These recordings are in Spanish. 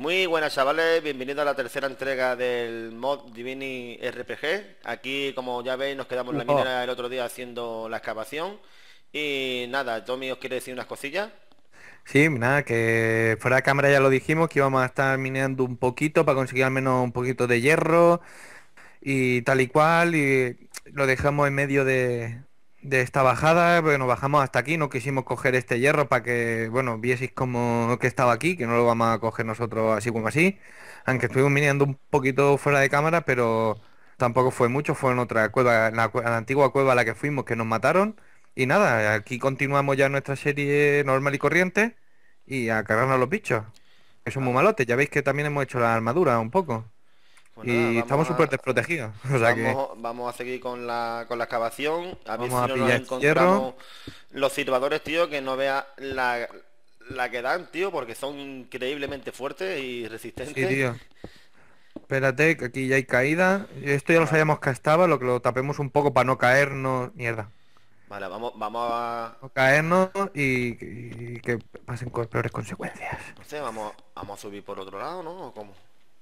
Muy buenas chavales, bienvenidos a la tercera entrega del mod Divini RPG Aquí como ya veis nos quedamos en la minera el otro día haciendo la excavación Y nada, Tommy os quiere decir unas cosillas Sí, nada, que fuera de cámara ya lo dijimos que íbamos a estar minando un poquito para conseguir al menos un poquito de hierro Y tal y cual, y lo dejamos en medio de, de esta bajada, bueno, bajamos hasta aquí, no quisimos coger este hierro para que, bueno, vieseis como que estaba aquí, que no lo vamos a coger nosotros así como así, aunque estuvimos mirando un poquito fuera de cámara, pero tampoco fue mucho, fue en otra cueva, en la, antigua cueva a la que fuimos que nos mataron, y nada, aquí continuamos ya nuestra serie normal y corriente, y a cargarnos los bichos, es un muy malotes, ya veis que también hemos hecho la armadura un poco. Pues y estamos súper desprotegidos. vamos, a seguir con la, excavación. A ver si no nos encontramos los silbadores, tío, que no vea la, la que dan, tío, porque son increíblemente fuertes y resistentes. Sí, tío. Espérate, que aquí ya hay caída. Esto ya lo sabíamos que estaba, lo que lo tapemos un poco para no caernos. Mierda. Vale, vamos, vamos a... caernos y, que pasen con peores consecuencias. No sé, vamos, a subir por otro lado, ¿no? cómo?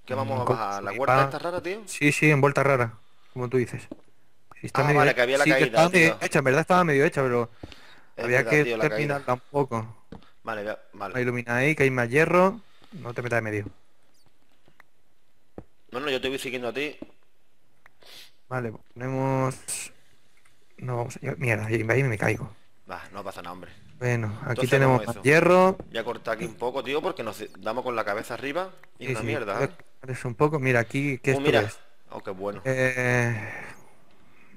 ¿Qué vamos a bajar? ¿La cuarta esta rara, tío? Sí, sí, en vuelta rara, como tú dices. está ah, medio vale, que había la caída, estaba hecha, en verdad estaba medio hecha, pero había que terminar tampoco un poco. Vale, vale. ilumina ahí, que hay más hierro, no te metas de medio. Bueno, yo te voy siguiendo a ti. Vale, ponemos... No, vamos a... Mierda, ahí me caigo. Va, no pasa nada, hombre. Bueno, aquí tenemos hierro. Voy a aquí un poco, tío, porque nos damos con la cabeza arriba y una mierda. ¿eh? Es un poco, mira, aquí, ¿qué uh, es mira. Oh, qué bueno. Eh...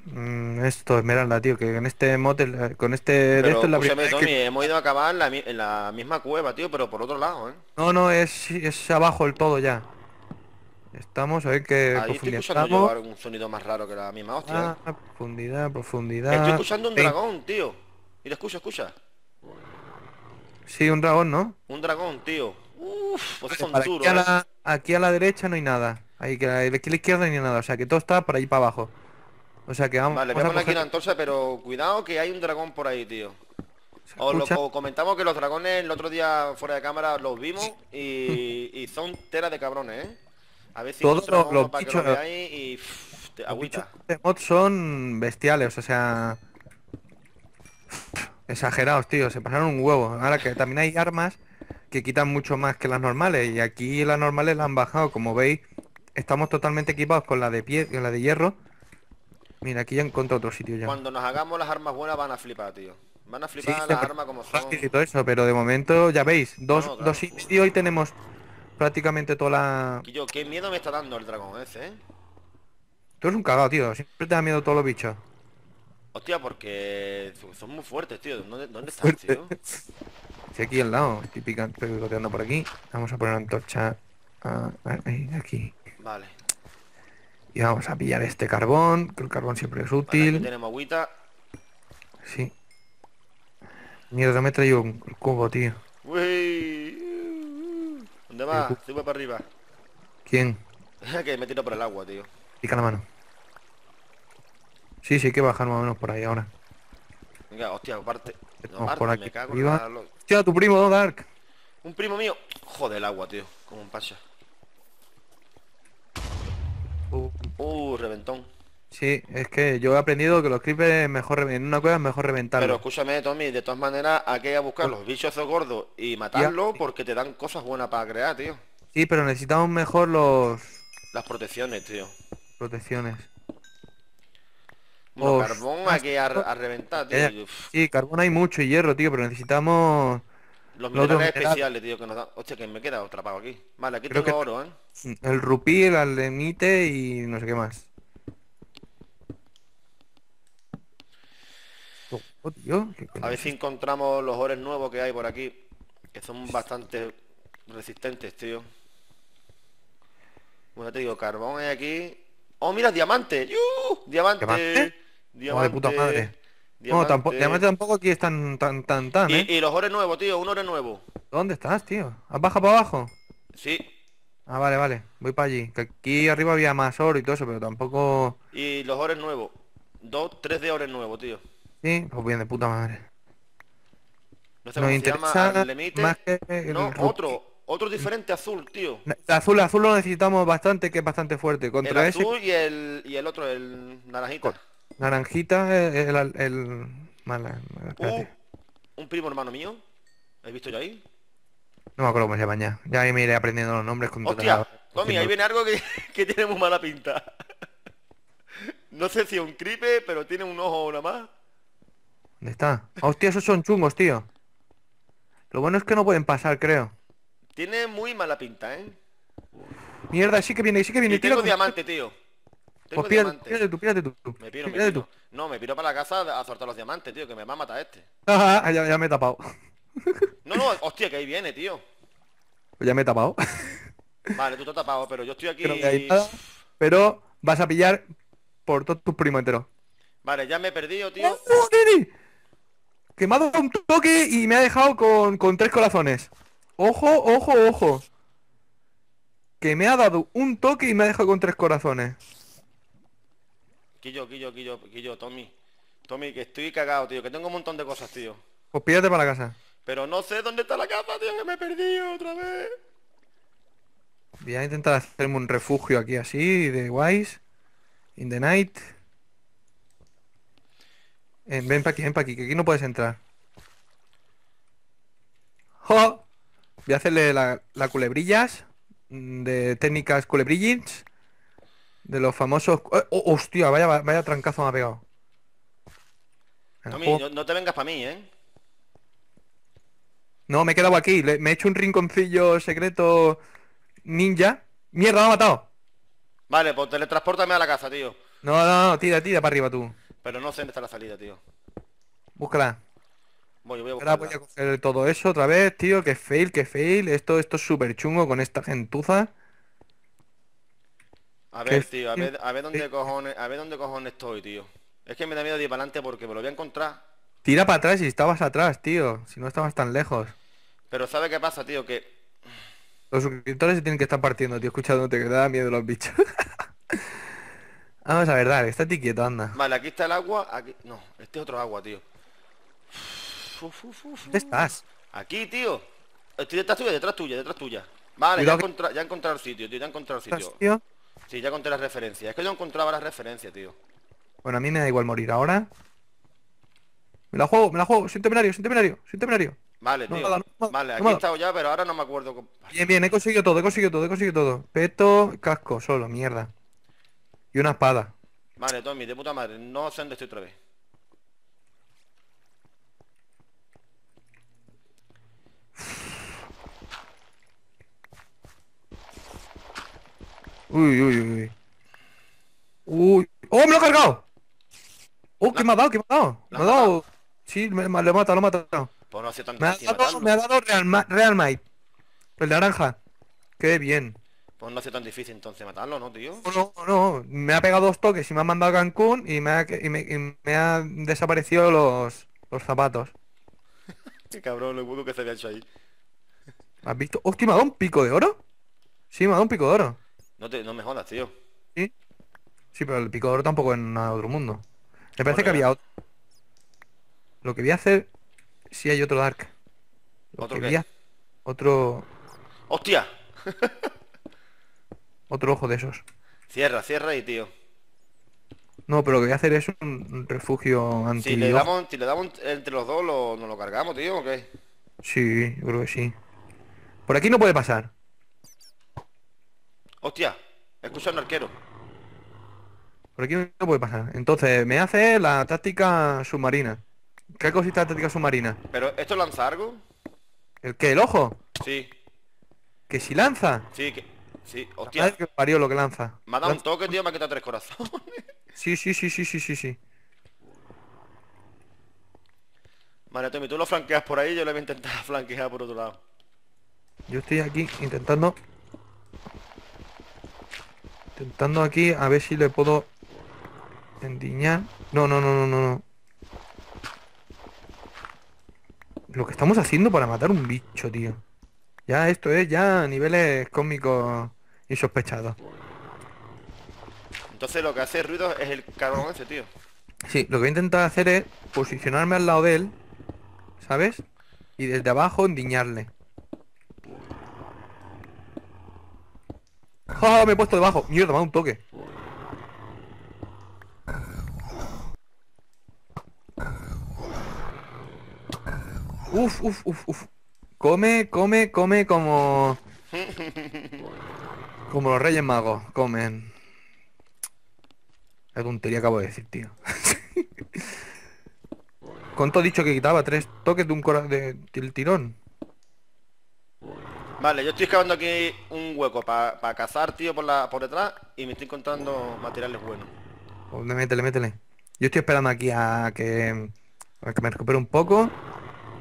es mm, esto, esmeralda, tío, que en este motel, con este... Pero, esto la hemos ido a acabar la, misma cueva, tío, pero por otro lado, ¿eh? No, no, es, es abajo el todo ya. Estamos, a ver qué Ahí estoy sonido más raro que la misma ah, ¿eh? profundidad, profundidad... Estoy escuchando un dragón, tío. Mira, escucha, escucha. Sí, un dragón, ¿no? Un dragón, tío. Uf, pues son eh. Aquí a, la, derecha no hay nada. Ahí que a la izquierda no nada. O sea que todo está por ahí para abajo. O sea que vamos. Vale, vamos a aquí la pero cuidado que hay un dragón por ahí, tío. Os lo comentamos que los dragones el otro día fuera de cámara los vimos y, son tela de cabrones, ¿eh? A ver si todos los, que y agüita. son bestiales, o sea, Exagerados, tío, se pasaron un huevo. Ahora que también hay armas que quitan mucho más que las normales y aquí las normales las han bajado, como veis, estamos totalmente equipados con la de pie, con la de hierro. Mira, aquí ya encontré otro sitio ya. Cuando nos hagamos las armas buenas van a flipar, tío. Van a flipar las armas como son. Y todo eso, pero de momento ya veis, dos, dos sitios y tenemos prácticamente toda la... qué miedo me está dando el dragón ese, eh. Tú eres un cagado, tío. Siempre te da miedo todos los bichos. Hostia, porque son muy fuertes, tío. ¿Dónde, dónde están, tío? Estoy aquí al lado, estoy picoteando por aquí. Vamos a poner antorcha a, aquí. Vale. Y vamos a pillar este carbón, que el carbón siempre es útil. tenemos agüita. Sí. Mierda, me traigo un cubo, tío. Uy. ¿Dónde vas? Sube para arriba. ¿Quién? que me tiro por el agua, tío. Pica la mano. Sí, sí, hay que bajar más o menos por ahí ahora. Venga, hostia, aparte. por aquí. Hostia, tu primo, Dark? Un primo mío. Joder, el agua, tío. Como un pasa. Uh. uh, reventón. sí, es que yo he aprendido que los creepers mejor en una cueva es mejor Pero escúchame, Tommy, de todas maneras, hay que ir a buscar los bichos esos gordos y matarlos porque te dan cosas buenas para crear, tío. Sí, pero necesitamos mejor los Las protecciones, tío. protecciones. No, carbón aquí a, reventar, tío. Eh, sí, carbón hay mucho y hierro, tío, pero necesitamos... Los minerales especiales, tío, que nos dan... Hostia, que me queda atrapado aquí. Vale, aquí tengo oro, ¿eh? El rupí, el alemite y no sé qué más. Oh, a ver si encontramos los ores nuevos que hay por aquí. Que son bastante resistentes, tío. Bueno, te digo, carbón hay aquí Oh, mira, diamante. ¡Uh! Diamante. Diamante. diamante. de puta madre. No, tampoco, diamante tampoco aquí están tan, tan, tan, Y, ¿eh? y los ores nuevos, tío, un ore nuevo. ¿Dónde estás, tío? ¿Has bajado para abajo? Sí. Ah, vale, vale. Voy para allí. Que aquí arriba había más oro y todo eso, pero tampoco... Y los ores nuevos. Dos, tres de ores nuevos, tío. Sí, pues bien, de puta madre. No sé Nos interesa se llama, más que No, otro. Otro diferente azul, tío. Azul, azul lo necesitamos bastante, que es bastante fuerte. Contra el azul y, el, otro, el naranjita. Naranjita, el... el, uh, un primo hermano mío. ¿Has visto ya ahí? No me acuerdo cómo se llama ya. Ya ahí me iré aprendiendo los nombres. Con Hostia, Tommy, ahí viene algo que, que tiene muy mala pinta. no sé si es un cripe, pero tiene un ojo nada más. ¿Dónde está? Hostia, esos son chungos, tío. Lo bueno es que no pueden pasar, creo. Tiene muy mala pinta, ¿eh? Mierda, sí que viene, sí que viene. Y tengo tira diamante, tío. pues pírate, pírate tú, pírate tú. Me piro, me piro. Tú. No, me piro para la casa a soltar los diamantes, tío, que me va a matar este. Ajá, ya, ya me he tapado. No, no, hostia, que ahí viene, tío. Pues ya me he tapado. Vale, tú te has tapado, pero yo estoy aquí... Pero, pero vas a pillar por todos tus primos enteros. Vale, ya me he perdido, tío. ¡Oh, no, un toque y me ha dejado con, con tres corazones. Ojo, ojo, ojo. Que me ha dado un toque y me ha dejado con tres corazones. Quillo, Quillo, Quillo, Quillo, Tommy. Tommy, que estoy cagado, tío, que tengo un montón de cosas, tío. Pues pídate para la casa. Pero no sé dónde está la casa, tío, que me he perdido otra vez. Voy a intentar hacerme un refugio aquí así, de guays. In the night. Eh, ven para aquí, ven para aquí, que aquí no puedes entrar. ¡Oh! Voy a hacerle la, culebrillas mm, de técnicas culebrillins. De los famosos. Eh, oh, ¡Hostia! Vaya, vaya trancazo me ha pegado. no, te vengas para mí, ¿eh? No, me he quedado aquí. me he hecho un rinconcillo secreto ninja. ¡Mierda, me ha matado! Vale, pues teletransportame a la casa, tío. No, no, no, tira, tira para arriba tú. Pero no sé dónde está la salida, tío. Búscala. Voy, a Ahora voy a coger todo eso otra vez, tío. Que fail, que fail. Esto, esto es súper chungo con esta gentuza. A ver, tío, a ver, dónde cojones, a ver dónde cojones estoy, tío. Es que me da miedo ir para adelante porque me lo voy a encontrar. Tira para atrás si estabas atrás, tío. Si no estabas tan lejos. Pero ¿sabe qué pasa, tío? Que... Los suscriptores se tienen que estar partiendo, tío. Escuchándote te da miedo los bichos. Vamos a ver, dale, estate quieto, anda. Vale, aquí está el agua. Aquí... No, este es otro agua, tío. ¿Dónde estás? Aquí, tío. Estoy detrás tuya, detrás tuya, detrás tuya. Vale, ya, he encontrado el sitio, tío, ya he encontrado el sitio. Tío? Sí, ya encontré las referencias. Es que yo encontraba las referencias, tío. Bueno, a mí me da igual morir ahora. Me la juego, me la juego. Sin temerario, soy sin temerario, Vale, tío. vale, aquí he estado ya, pero ahora no me acuerdo. Bien, bien, he conseguido todo, he conseguido todo, he conseguido todo. Peto, casco, solo, mierda. Y una espada. Vale, Tommy, de puta madre. No sé dónde estoy otra vez. Uy, uy, uy. Uy. ¡Oh, me lo ha cargado! ¡Oh, que me ha dado, que me ha dado! Me ha dado. Sí, me, lo he matado, lo he matado. Pues no hace sido me, ha me ha dado Real, Real Might. El naranja. Qué bien. Pues no sido tan difícil entonces matarlo, ¿no, tío? No, no, me ha pegado dos toques y me ha mandado a Cancún y me ha, y me, me ha desaparecido los, los zapatos. Qué cabrón, lo único que se había hecho ahí. ¿Has visto? ¡Hostia, me ha dado un pico de oro! Sí, me ha dado un pico de oro. No, te, no me jodas, tío. Sí. Sí, pero el picador tampoco en otro mundo. Me parece que había otro. Lo que voy a hacer si sí hay otro Dark. ¿Otro Otro... ¡Hostia! otro ojo de esos. Cierra, cierra y tío. No, pero lo que voy a hacer es un refugio anti... Si le damos, si le damos entre los dos, lo, nos lo cargamos, tío, ¿o qué? Sí, creo que sí. Por aquí no puede pasar. Hostia, escucha un arquero. Por aquí no puede pasar. Entonces, me hace la táctica submarina. ¿Qué cosita la táctica submarina? ¿Pero esto lanza algo? ¿El qué? ¿El ojo? Sí. ¿Que si lanza? Sí, que... Sí, hostia. Es que parió lo que lanza. Me ha dado un toque, tío, me ha quitado tres corazones. sí, sí, sí, sí, sí, sí, sí. Vale, Tommy, tú lo flanqueas por ahí, yo le voy a intentar flanquear por otro lado. Yo estoy aquí intentando Intentando aquí a ver si le puedo endiñar. No, no, no, no, no, no. Lo que estamos haciendo para matar un bicho, tío. Ya esto es ya niveles cósmicos y sospechados. Entonces lo que hace ruido es el carbón ese, tío. Sí, lo que voy a intentar hacer es posicionarme al lado de él, ¿sabes? Y desde abajo endiñarle. ja ah, me he puesto debajo. Mierda, me dado un toque. Uf, uf, uf, uf. Come, come, come como... Como los reyes magos, comen. La tontería acabo de decir, tío. ¿Cuánto todo dicho que quitaba? ¿Tres toques de un corazón del tirón? Vale, yo estoy excavando aquí un hueco para cazar, tío, por, la, por detrás y me estoy encontrando materiales buenos. Oh, me métele, métele. Yo estoy esperando aquí a que, me recupere un poco.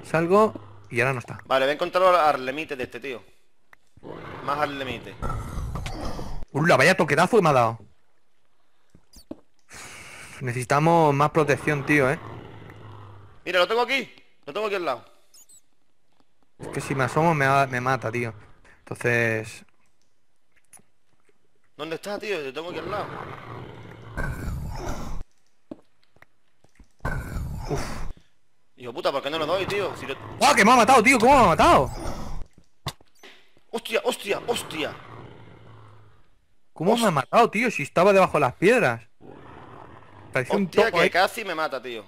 Salgo y ahora no está. Vale, voy a encontrar al límite de este, tío. Más al límite Ula, vaya toquedazo que me ha dado. Necesitamos más protección, tío, eh. Mira, lo tengo aquí. Lo tengo aquí al lado. Es que si me asomo me, me mata, tío. Entonces... ¿Dónde estás, tío? Te tengo aquí al lado. Uf. Hijo puta, ¿por qué no lo doy, tío? Si que me ha matado, tío! ¿Cómo me ha matado? ¡Hostia, hostia, hostia! ¿Cómo me ha matado, tío? Si estaba debajo de las piedras. Parece un topo, que casi me mata, tío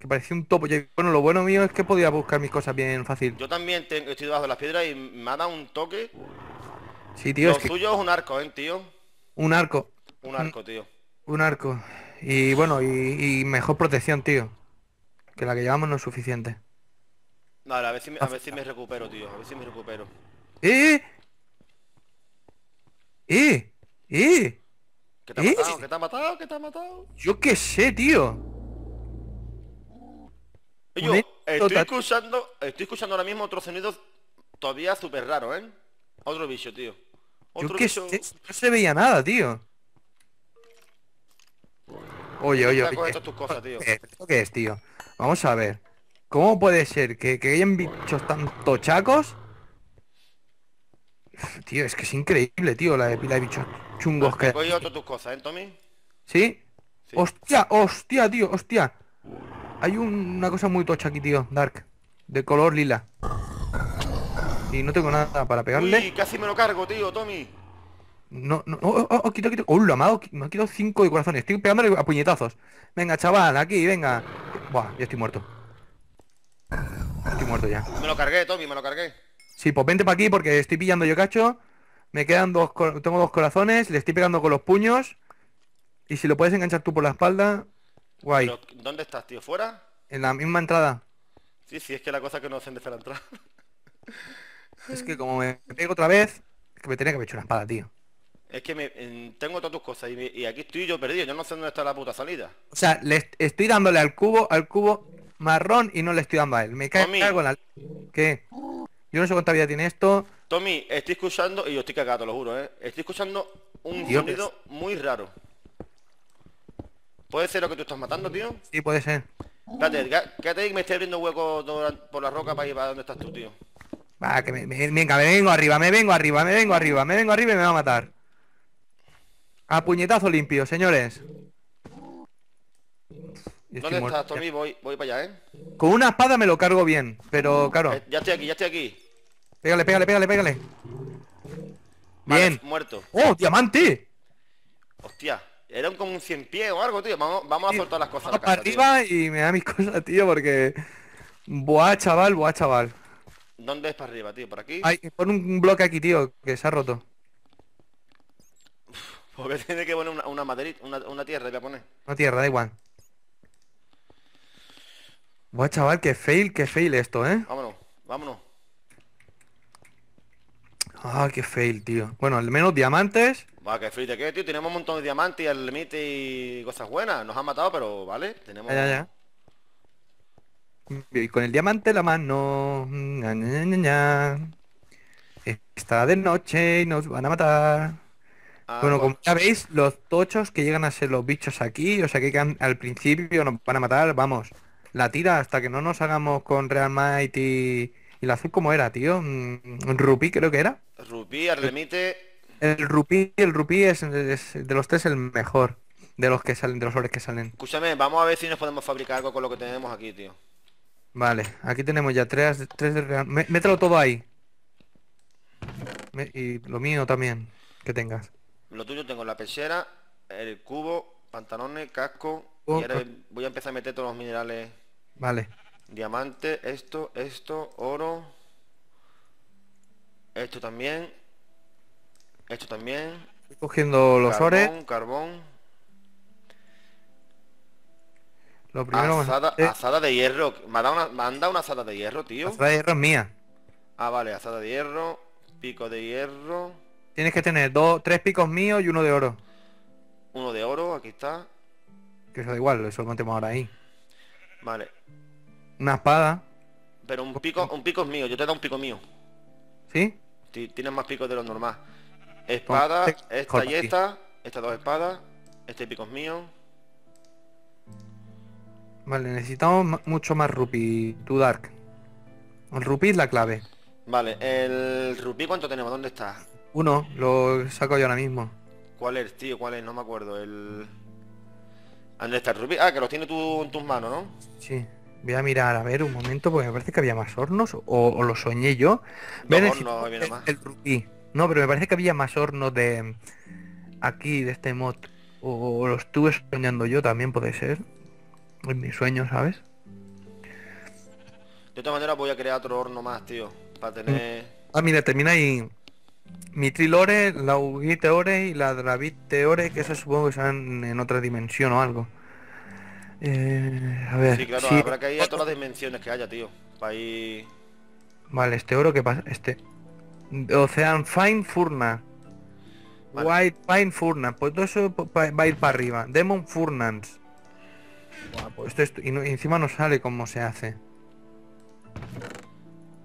que parecía un topo. bueno, lo bueno mío es que podía buscar mis cosas bien fácil. Yo también tengo estoy debajo de las piedras y me ha dado un toque. Sí, tío. Lo es suyo es un arco, ¿eh, tío? Un arco. Un arco, tío. Un arco. Y bueno, y, mejor protección, tío. Que la que llevamos no es suficiente. Vale, a ver si me, a ver si me ah. recupero, tío. A ver si me recupero. ¡Eh! ¡Eh! ¡Eh! ¿Qué te ¿Eh? matado? ¿Qué te ha matado? ¿Qué te ha matado? Yo qué sé, tío. Yo estoy escuchando, estoy escuchando ahora mismo otro sonido todavía súper raro, ¿eh? Otro bicho, tío. Otro que bicho... no se veía nada, tío. Oye, oye, oye. tío. Eh, ¿Esto qué es, tío? Vamos a ver. ¿Cómo puede ser que, hayan bichos tanto chacos? Tío, es que es increíble, tío, la de pila de bichos chungos que... Voy pues otro tus cosas, ¿eh, Tommy? ¿Sí? Hostia, hostia, tío, hostia. Hay una cosa muy tocha aquí, tío, Dark. De color lila. Y no tengo nada para pegarle. Uy, casi me lo cargo, tío, Tommy. No, no, oh, oh, oh quito, oh, quito. lo amado, me ha quitado cinco de corazones. Estoy pegándole a puñetazos. Venga, chaval, aquí, venga. Buah, ya estoy muerto. Estoy muerto ya. Me lo cargué, Tommy, me lo cargué. Sí, pues vente para aquí porque estoy pillando yo cacho. Me quedan dos, tengo dos corazones, le estoy pegando con los puños. Y si lo puedes enganchar tú por la espalda, Guay. ¿Dónde estás, tío? ¿Fuera? En la misma entrada. Sí, sí, es que la cosa que no hacen desde la entrada. es que como me pego otra vez, es que me tenía que haber una espada, tío. Es que tengo todas tus cosas y, aquí estoy yo perdido, yo no sé dónde está la puta salida. O sea, le estoy dándole al cubo, al cubo marrón y no le estoy dando a él. Me cae algo en la... ¿Qué? Yo no sé cuánta vida tiene esto. Tommy, estoy escuchando, y yo estoy cagado, te lo juro, ¿eh? Estoy escuchando un sonido muy raro. ¿Puede ser lo que tú estás matando, tío? Sí, puede ser. Espérate, quédate que me estoy abriendo hueco por la roca para ir para donde estás tú, tío. Va, que me, venga, me vengo arriba, me vengo arriba, me vengo arriba, me vengo arriba y me va a matar. A puñetazo limpio, señores. ¿Dónde estás, Tommy? Voy, voy para allá, ¿eh? Con una espada me lo cargo bien, pero claro. Eh, ya estoy aquí, ya estoy aquí. Pégale, pégale, pégale, pégale. bien. muerto. ¡Oh, diamante! Hostia. Era un, como un 100 pies o algo, tío. Vamos, vamos a soltar las cosas. Vamos para arriba y me da mis cosas, tío, porque... Buah, chaval, buah, chaval. ¿Dónde es para arriba, tío? ¿Por aquí? Ay, pon un bloque aquí, tío, que se ha roto. Porque tiene que poner una, una una, una, tierra, voy a poner. Una tierra, da igual. Buah, chaval, que fail, qué fail esto, ¿eh? Vámonos, vámonos. Ah, qué fail, tío. Bueno, al menos diamantes. Va, qué fail tío. Tenemos un montón de diamantes y al límite y cosas buenas. Nos han matado, pero vale. Tenemos. Ya, ya, Y con el diamante la mano. Está de noche y nos van a matar. Ah, bueno, como ya veis, los tochos que llegan a ser los bichos aquí, o sea que al principio nos van a matar, vamos. La tira hasta que no nos hagamos con Real Mighty... y ¿Y la azul cómo era, tío? Mm, rupí creo que era. Rupí, remite El, rupí, el rupí es, de los tres el mejor. De los que salen, de los que salen. Escúchame, vamos a ver si nos podemos fabricar algo con lo que tenemos aquí, tío. Vale, aquí tenemos ya tres, tres de real. Mételo todo ahí. y lo mío también, que tengas. Lo tuyo tengo la pechera, el cubo, pantalones, casco. y voy a empezar a meter todos los minerales. Vale diamante, esto, esto, oro, esto también, esto también. cogiendo los carbón, ores. Carbón. Lo primero Asada eh, de hierro. Me, una, me dado una de hierro, tío. Asada de hierro mía. Ah, vale, asada de hierro, pico de hierro. Tienes que tener dos, tres picos míos y uno de oro. Uno de oro, aquí está. Que eso da igual, eso lo mantemos ahora ahí. Vale, una espada. Pero un pico, un pico es mío, yo te da un pico mío. ¿Sí? tienes más picos de lo normal. Espada, eh, esta y esta, estas dos espadas, este pico es mío. Vale, necesitamos mucho más rupi. tu dark. El rupi es la clave. Vale, el rupi cuánto tenemos, ¿dónde está? Uno, lo saco yo ahora mismo. ¿Cuál es, tío? ¿Cuál es? No me acuerdo. El... ¿Dónde está el rupi? Ah, que los tiene tú en tus manos, ¿no? Sí. Voy a mirar, a ver, un momento, porque me parece que había más hornos, o, lo soñé yo. No, No, pero me parece que había más hornos de aquí, de este mod. O, lo estuve soñando yo también, puede ser. En mi sueño ¿sabes? De esta manera voy a crear otro horno más, tío. Para tener... Mm. Ah, mira, termina ahí... Mitrilore, la Teore y la Teore, que esas supongo que están en otra dimensión o algo. Eh, a ver. Sí, claro, habrá que ir a todas las dimensiones que haya, tío. Para ir... Vale, este oro que pasa. Este. Ocean Fine Furna. White Fine furnace Pues todo eso va a ir para arriba. Demon Furnans. pues esto, y, encima no sale como se hace.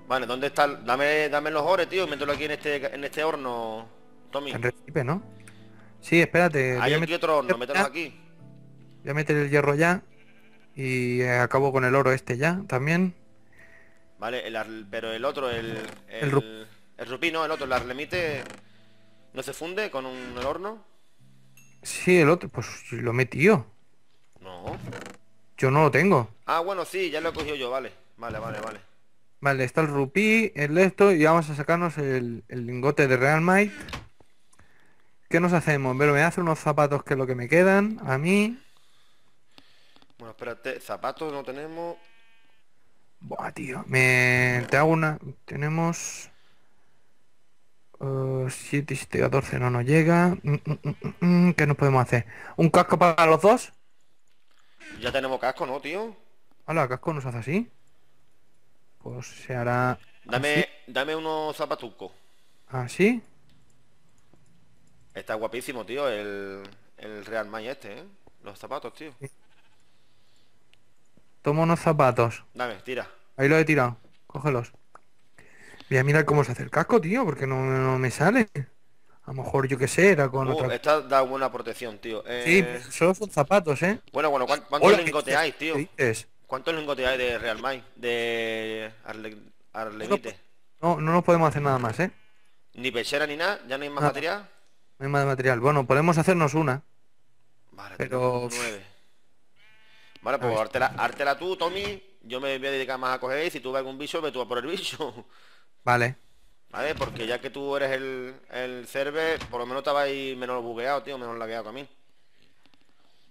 Vale, ¿dónde está? Dame, dame los ores, tío, mételo aquí en este, en este horno, Tommy. En recipe, ¿no? Sí, espérate. Hay otro horno, mételos aquí. Voy a meter el hierro ya. Y eh, acabo con el oro este ya, también. Vale, pero el otro, el... El, el, el el otro, el arlemite... ¿No se funde con un horno? Sí, el otro, pues lo metió. No. Yo no lo tengo. Ah, bueno, sí, ya lo he cogido yo, vale. Vale, vale, vale. Vale, está el rupí, el esto, y vamos a sacarnos el, lingote de Real Might. ¿Qué nos hacemos? Pero me hace unos zapatos que lo que me quedan, a mí. Bueno, espérate, zapatos no tenemos. Buah, tío. Me... Te hago una. Tenemos. Uh, no nos llega. Mm, mm, mm, ¿Qué nos podemos hacer? ¿Un casco para los dos? Ya tenemos casco, ¿no, tío? Hola, casco nos hace así. Pues se hará. Dame, dame unos zapatucos. ¿Así? ¿Ah, Está guapísimo, tío, el, el Real May este, ¿eh? Los zapatos, tío. Tomo unos zapatos. Dame, tira. Ahí lo he tirado. Cógelos. Voy a mirar cómo se hace el casco, tío, porque no, me sale. A lo mejor yo qué sé, era con uh, otra... Esta da buena protección, tío. Eh, sí, solo son zapatos, ¿eh? Bueno, bueno, ¿cuántos cuánto lingoteáis, tío? Es? ¿Cuántos lingoteáis de Real Mind? De Arle... Arlevite. No, no nos podemos hacer nada más, ¿eh? Ni pechera ni nada, ya no hay más material. No hay más material. Bueno, podemos hacernos una. Vale, pero... Nueve. Vale, pues hártela, tú, Tommy. Yo me voy a dedicar más a coger. Y si tú ves algún bicho, me tú a por el bicho. Vale. Vale, porque ya que tú eres el, el server, por lo menos estaba ahí menos bugueado, tío, menos lagueado que a mí.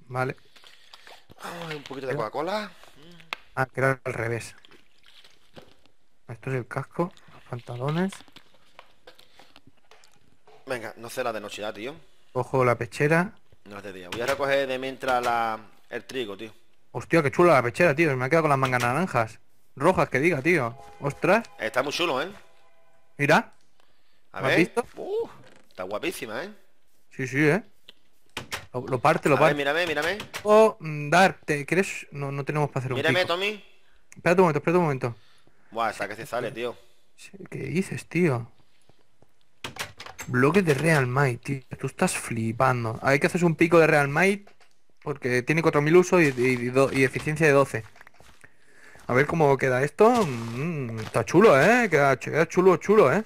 Vale. un poquito de Coca-Cola. Ah, creo al revés. Esto es el casco, los pantalones. Venga, no sé de noche tío. Ojo la pechera. No es de día. Voy a recoger de mientras la... el trigo, tío. Hostia, qué chula la pechera, tío. Me ha quedado con las mangas naranjas. Rojas, que diga, tío. Ostras. Está muy chulo, ¿eh? Mira. Has visto? está guapísima, ¿eh? Sí, sí, ¿eh? Lo, parte, lo parte. Ver, mírame, mírame. Oh, mm, Dark, ¿te crees? No, no tenemos para hacer un Mírame, Tommy. Espera un momento, espera un momento. Buah, esa que se sale, tío. ¿Qué dices, tío? Bloque de Real Might, tío. Tú estás flipando. Hay que hacer un pico de Real Might porque tiene 4000 usos y, eficiencia de 12. A ver cómo queda esto. Mm, está chulo, ¿eh? Queda, chulo, chulo, ¿eh?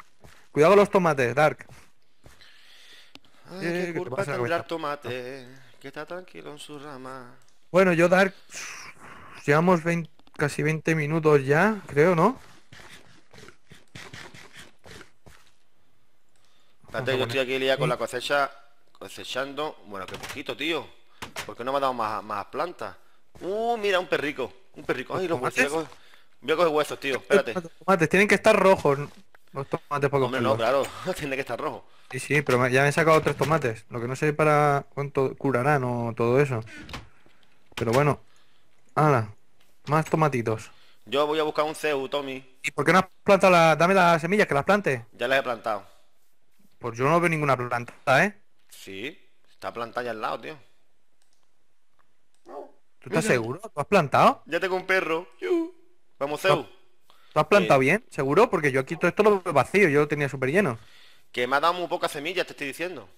Cuidado los tomates, Dark. Ay, qué eh, culpa te tomate, que está tranquilo en su rama. Bueno, yo Dark... Llevamos casi 20 minutos ya, creo, ¿no? Espérate, yo estoy aquí liado con la cosecha, cosechando... Bueno, qué poquito, tío. ¿Por qué no me ha dado más, plantas. Uh, mira, un perrico. Un perrico. Ay, los huesos. Voy, a coger huesos, tío. Espérate. Los tomates tienen que estar rojos. Los tomates poco. Hombre, no, claro. Tiene que estar rojo. Sí, sí, pero ya me he sacado tres tomates. Lo que no sé para cuánto curarán o todo eso. Pero bueno. Ala más tomatitos. Yo voy a buscar un CEU, Tommy. ¿Y por qué no has plantado la... Dame las semillas, que las plante? Ya las he plantado. Pues yo no veo ninguna planta, ¿eh? Sí, está plantada ya al lado, tío. ¿Tú estás seguro? ¿Tú has plantado? Ya tengo un perro. Vamos, Zeus. ¿Tú has plantado eh. bien? ¿Seguro? Porque yo aquí todo esto lo veo vacío, yo lo tenía súper lleno. Que me ha dado muy pocas semillas, te estoy diciendo.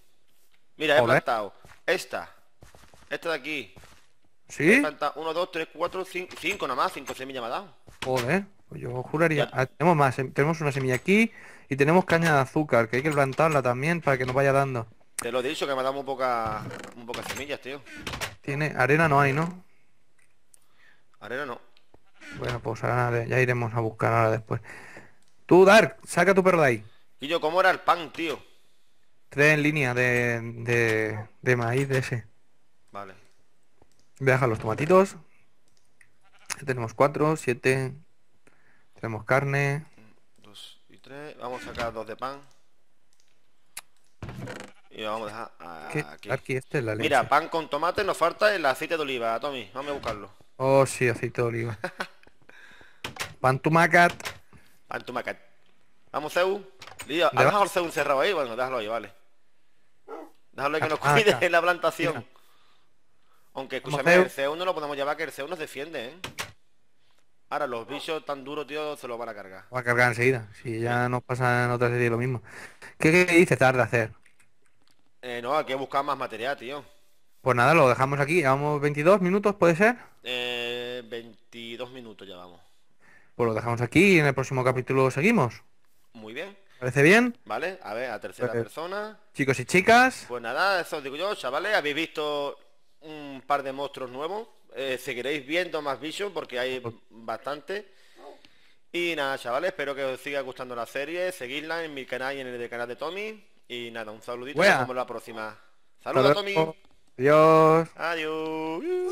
Mira, he plantado esta. Esta de aquí. ¿Sí? He plantado 1, 2, 3, 4, 5, 5 nada más, 5 semillas me ha dado. Joder, pues yo juraría. Ah, tenemos más, eh, tenemos una semilla aquí y tenemos caña de azúcar, que hay que plantarla también para que nos vaya dando. Te lo he dicho, que me ha dado muy, poca, muy pocas semillas, tío. Tiene... Arena no hay, ¿no? Arena no. Bueno, pues ya iremos a buscar ahora después. Tú, Dark, saca tu perro de ahí. Y yo, como era el pan, tío? Tres en línea de, de, de maíz de ese. Vale. Voy los tomatitos. tenemos cuatro, siete. Tenemos carne. Dos y tres. Vamos a sacar dos de pan. Y vamos a dejar aquí. este la Mira, pan con tomate nos falta el aceite de oliva, Tommy. Vamos a buscarlo. Oh, sí, aceite de oliva. pan tumacat. Pan tumacat. Vamos, Zeus. Lío, ¿has dejado el Zeus encerrado ahí? Bueno, déjalo ahí, vale. Déjalo ahí que ah, nos ah, cuide en la plantación. Aunque, escúchame, el Zeus no lo podemos llevar, que el c nos defiende, ¿eh? Ahora, los bichos tan duros, tío, se los van a cargar. Va a cargar enseguida. Si ya nos pasa en otra serie lo mismo. ¿Qué, qué dices tarde hacer? Eh, no, hay que buscar más material, tío. Pues nada, lo dejamos aquí. Llevamos 22 minutos, ¿puede ser? Eh, 22 minutos vamos. Pues lo dejamos aquí y en el próximo capítulo seguimos. Muy bien. ¿Parece bien? Vale, a ver, a tercera pues, eh, persona. Chicos y chicas. Pues nada, eso os digo yo, chavales. Habéis visto un par de monstruos nuevos. Eh, seguiréis viendo más Vision porque hay pues, bastante. Y nada, chavales, espero que os siga gustando la serie. Seguidla en mi canal y en el de canal de Tommy. Y nada, un saludito y nos vemos la próxima. Saludos, Tommy. Adiós. Adiós.